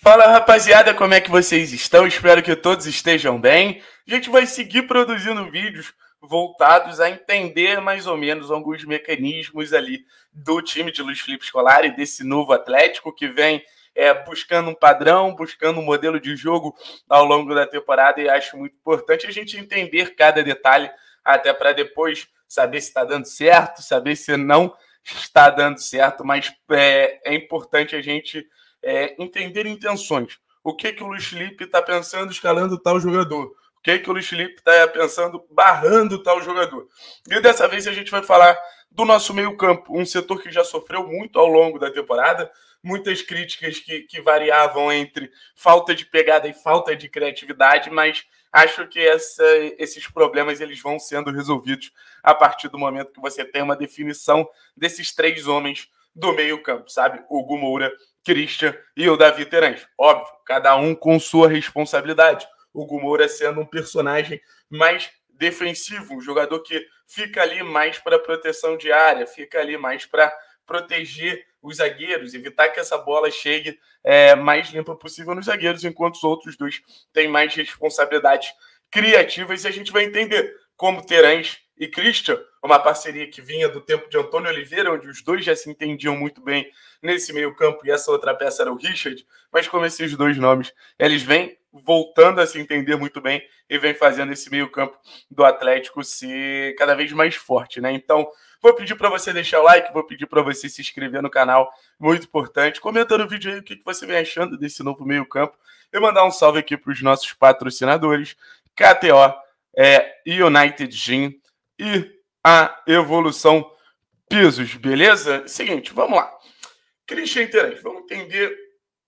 Fala rapaziada, como é que vocês estão? Espero que todos estejam bem. A gente vai seguir produzindo vídeos voltados a entender mais ou menos alguns mecanismos ali do time de Luiz Felipe Scolari, desse novo Atlético que vem é, buscando um padrão, buscando um modelo de jogo ao longo da temporada e acho muito importante a gente entender cada detalhe até para depois saber se está dando certo, saber se não está dando certo, mas é, é importante a gente é, entender intenções. O que que o Luiz Felipe está pensando escalando tal jogador? O que que o Luiz Felipe está pensando barrando tal jogador? E dessa vez a gente vai falar do nosso meio-campo, um setor que já sofreu muito ao longo da temporada, muitas críticas que, que variavam entre falta de pegada e falta de criatividade, mas acho que essa, esses problemas eles vão sendo resolvidos a partir do momento que você tem uma definição desses três homens do meio-campo, sabe? O Moura, Christian e o Davi Terãs. Óbvio, cada um com sua responsabilidade. O Moura sendo um personagem mais defensivo, um jogador que fica ali mais para proteção de área, fica ali mais para proteger os zagueiros, evitar que essa bola chegue é, mais limpa possível nos zagueiros, enquanto os outros dois têm mais responsabilidades criativas e a gente vai entender como Terãs e Christian, uma parceria que vinha do tempo de Antônio Oliveira, onde os dois já se entendiam muito bem nesse meio-campo e essa outra peça era o Richard, mas como esses dois nomes, eles vêm voltando a se entender muito bem e vem fazendo esse meio-campo do Atlético ser cada vez mais forte, né? Então, vou pedir para você deixar o like, vou pedir para você se inscrever no canal, muito importante. Comenta no vídeo aí o que você vem achando desse novo meio-campo e mandar um salve aqui para os nossos patrocinadores, KTO, é, United Gym e a evolução pisos, beleza? Seguinte, vamos lá. Christian é e vamos entender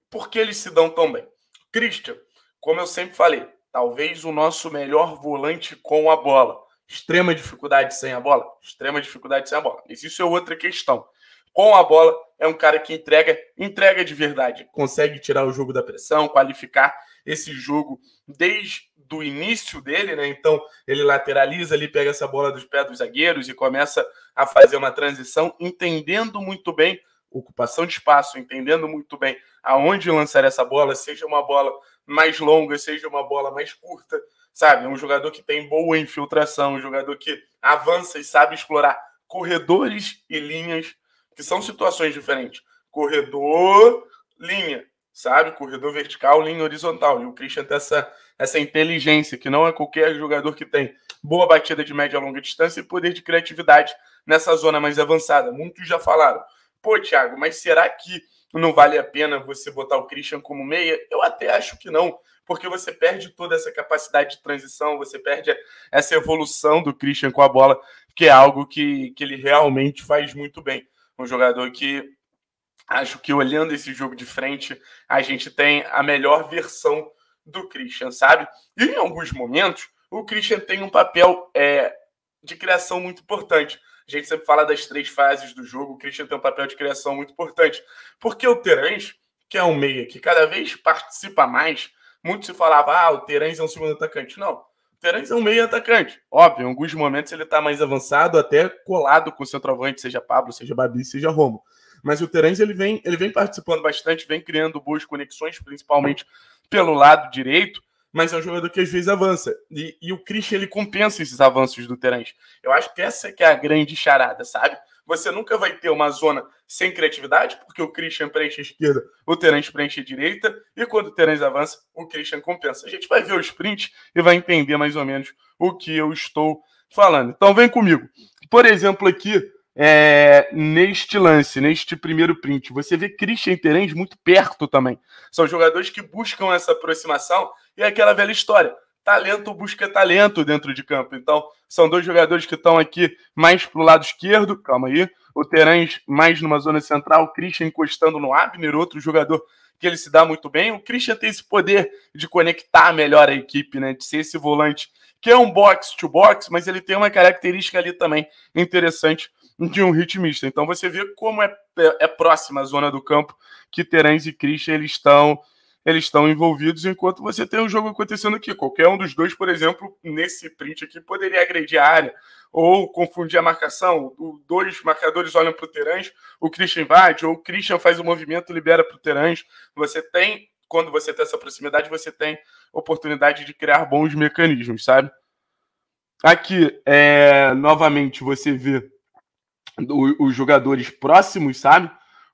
por que eles se dão tão bem. Christian, como eu sempre falei, talvez o nosso melhor volante com a bola. Extrema dificuldade sem a bola? Extrema dificuldade sem a bola. Mas isso é outra questão. Com a bola, é um cara que entrega, entrega de verdade, consegue tirar o jogo da pressão, qualificar esse jogo desde do início dele, né? Então ele lateraliza ali, pega essa bola dos pés dos zagueiros e começa a fazer uma transição, entendendo muito bem ocupação de espaço, entendendo muito bem aonde lançar essa bola, seja uma bola mais longa, seja uma bola mais curta, sabe? Um jogador que tem boa infiltração, um jogador que avança e sabe explorar corredores e linhas que são situações diferentes. Corredor, linha, sabe? Corredor vertical, linha horizontal. E o Christian tem essa, essa inteligência, que não é qualquer jogador que tem boa batida de média e longa distância e poder de criatividade nessa zona mais avançada. Muitos já falaram, pô, Thiago, mas será que não vale a pena você botar o Christian como meia? Eu até acho que não, porque você perde toda essa capacidade de transição, você perde essa evolução do Christian com a bola, que é algo que, que ele realmente faz muito bem um jogador que acho que olhando esse jogo de frente, a gente tem a melhor versão do Christian, sabe? E em alguns momentos, o Christian tem um papel é, de criação muito importante. A gente sempre fala das três fases do jogo, o Christian tem um papel de criação muito importante. Porque o Terãs, que é um meia que cada vez participa mais, muito se falava, ah, o Terãs é um segundo atacante. Não, Terence é um meio atacante. Óbvio, em alguns momentos ele está mais avançado, até colado com o centroavante, seja Pablo, seja Babi, seja Romo. Mas o Terence ele vem, ele vem participando bastante, vem criando boas conexões, principalmente pelo lado direito. Mas é um jogador que às vezes avança. E, e o Christian ele compensa esses avanços do Terence. Eu acho que essa que é a grande charada, sabe? Você nunca vai ter uma zona sem criatividade, porque o Christian preenche esquerda, o Terence preenche direita, e quando o Terence avança, o Christian compensa. A gente vai ver o sprint e vai entender mais ou menos o que eu estou falando. Então vem comigo. Por exemplo, aqui, é, neste lance, neste primeiro print, você vê Christian e Terence muito perto também. São jogadores que buscam essa aproximação e é aquela velha história talento busca talento dentro de campo. Então, são dois jogadores que estão aqui mais pro lado esquerdo, calma aí. O Terãs mais numa zona central, o Christian encostando no Abner, outro jogador que ele se dá muito bem. O Christian tem esse poder de conectar melhor a equipe, né? De ser esse volante que é um box to box, mas ele tem uma característica ali também interessante de um ritmista. Então você vê como é, é, é próxima a zona do campo que Terãs e Christian eles estão eles estão envolvidos enquanto você tem o um jogo acontecendo aqui. Qualquer um dos dois, por exemplo, nesse print aqui, poderia agredir a área ou confundir a marcação. O, dois marcadores olham para o Terãs, o Christian invade, ou o Christian faz o movimento libera para o Terãs. Você tem, quando você tem essa proximidade, você tem oportunidade de criar bons mecanismos, sabe? Aqui, é, novamente, você vê os jogadores próximos, sabe?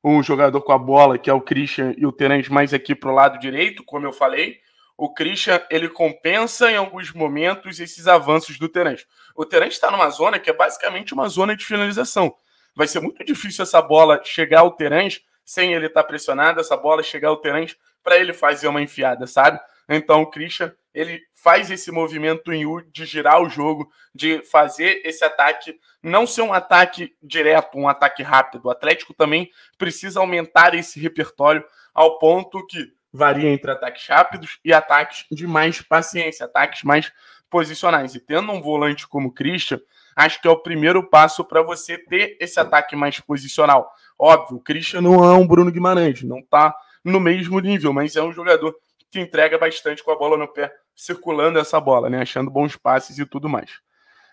um jogador com a bola, que é o Christian e o Terence mais aqui para o lado direito, como eu falei. O Christian, ele compensa em alguns momentos esses avanços do Terence. O Terence está numa zona que é basicamente uma zona de finalização. Vai ser muito difícil essa bola chegar ao Terence sem ele estar tá pressionado, essa bola chegar ao Terence para ele fazer uma enfiada, sabe? Então, o Christian ele faz esse movimento em U de girar o jogo, de fazer esse ataque não ser um ataque direto, um ataque rápido. O Atlético também precisa aumentar esse repertório ao ponto que varia entre ataques rápidos e ataques de mais paciência, ataques mais posicionais. E tendo um volante como o Christian, acho que é o primeiro passo para você ter esse ataque mais posicional. Óbvio, o Christian não é um Bruno Guimarães, não está no mesmo nível, mas é um jogador que entrega bastante com a bola no pé, circulando essa bola, né? Achando bons passes e tudo mais.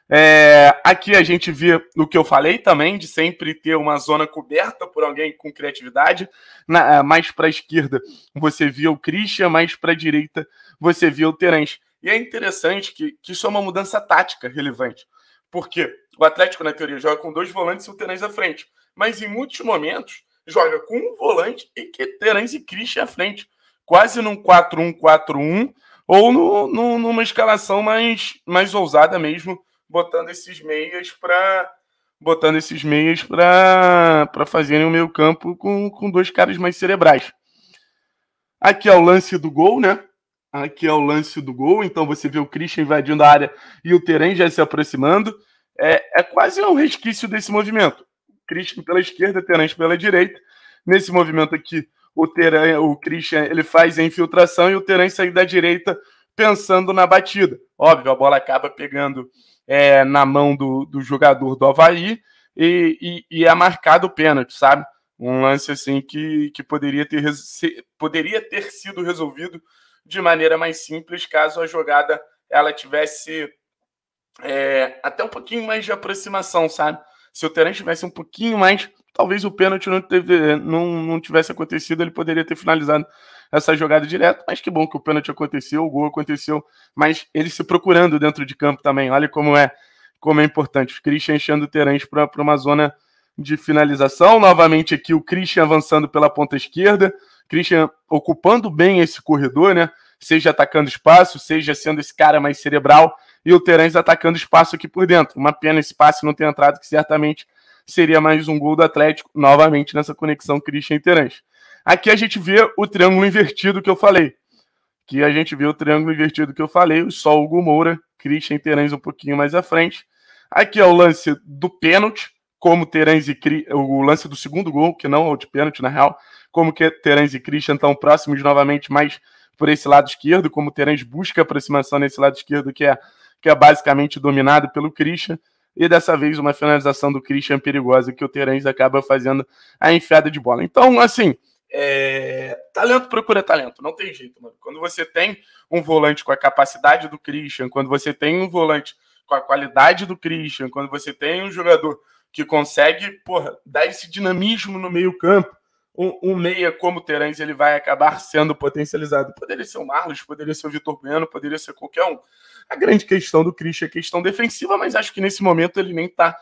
É, aqui a gente vê o que eu falei também, de sempre ter uma zona coberta por alguém com criatividade. Na, é, mais para a esquerda você via o Christian, mais para a direita você via o Terence. E é interessante que, que isso é uma mudança tática relevante, porque o Atlético, na teoria, joga com dois volantes e o Terence à frente. Mas em muitos momentos joga com um volante e que Terence e Christian à frente quase num 4-1-4-1, ou no, no, numa escalação mais, mais ousada mesmo, botando esses meias para botando esses meias para fazerem o meio campo com, com dois caras mais cerebrais. Aqui é o lance do gol, né? Aqui é o lance do gol, então você vê o Christian invadindo a área e o Terem já se aproximando. É, é quase um resquício desse movimento. Christian pela esquerda, Terence pela direita. Nesse movimento aqui, o Teran, o Christian, ele faz a infiltração e o Teran sai da direita pensando na batida. Óbvio, a bola acaba pegando é, na mão do, do jogador do Havaí e, e, e, é marcado o pênalti, sabe? Um lance assim que, que poderia, ter, poderia ter sido resolvido de maneira mais simples caso a jogada ela tivesse é, até um pouquinho mais de aproximação, sabe? Se o Teran tivesse um pouquinho mais talvez o pênalti não, teve, não, não tivesse acontecido, ele poderia ter finalizado essa jogada direto, mas que bom que o pênalti aconteceu, o gol aconteceu, mas ele se procurando dentro de campo também. Olha como é como é importante. O Christian enchendo o Terence para uma zona de finalização. Novamente aqui o Christian avançando pela ponta esquerda. Christian ocupando bem esse corredor, né? Seja atacando espaço, seja sendo esse cara mais cerebral. E o Terence atacando espaço aqui por dentro. Uma pena esse passe não ter entrado, que certamente seria mais um gol do Atlético, novamente nessa conexão Christian e Terence. Aqui a gente vê o triângulo invertido que eu falei. Que a gente vê o triângulo invertido que eu falei, só o Hugo Moura, Christian e Terence um pouquinho mais à frente. Aqui é o lance do pênalti, como Terence e Cri... o lance do segundo gol, que não é o de pênalti, na real, como que Terence e Christian estão próximos novamente mais por esse lado esquerdo, como Terence busca aproximação nesse lado esquerdo que é que é basicamente dominado pelo Christian e dessa vez uma finalização do Christian perigosa que o Terence acaba fazendo a enfiada de bola. Então, assim, é... talento procura talento, não tem jeito, mano. Quando você tem um volante com a capacidade do Christian, quando você tem um volante com a qualidade do Christian, quando você tem um jogador que consegue porra, dar esse dinamismo no meio-campo, um, um meia como o Terãs, ele vai acabar sendo potencializado. Poderia ser o Marlos, poderia ser o Vitor Bueno, poderia ser qualquer um. A grande questão do Christian é questão defensiva, mas acho que nesse momento ele nem está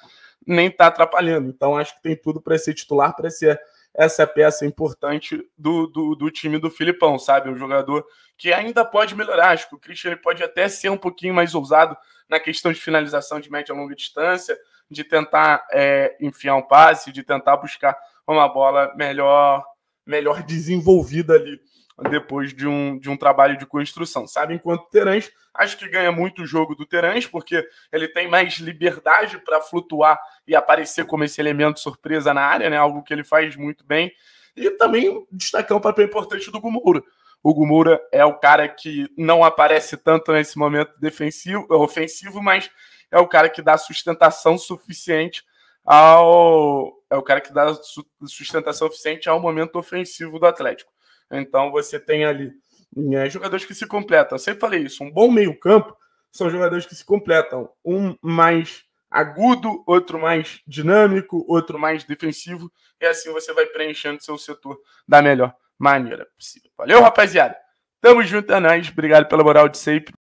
nem tá atrapalhando. Então acho que tem tudo para ser titular, para ser essa peça importante do, do, do, time do Filipão, sabe? Um jogador que ainda pode melhorar. Acho que o Christian ele pode até ser um pouquinho mais ousado na questão de finalização de média e longa distância, de tentar é, enfiar um passe, de tentar buscar uma bola melhor, melhor desenvolvida ali depois de um, de um trabalho de construção, sabe? Enquanto Terãs, acho que ganha muito o jogo do Terãs, porque ele tem mais liberdade para flutuar e aparecer como esse elemento surpresa na área, né? Algo que ele faz muito bem. E também destacar o um papel importante do Gumura O Gumura é o cara que não aparece tanto nesse momento defensivo, ofensivo, mas é o cara que dá sustentação suficiente ao. É o cara que dá sustentação suficiente ao momento ofensivo do Atlético. Então você tem ali né, jogadores que se completam. Eu sempre falei isso, um bom meio-campo são jogadores que se completam. Um mais agudo, outro mais dinâmico, outro mais defensivo, e assim você vai preenchendo seu setor da melhor maneira possível. Valeu, rapaziada! Tamo junto, é nóis. Obrigado pela moral de sempre.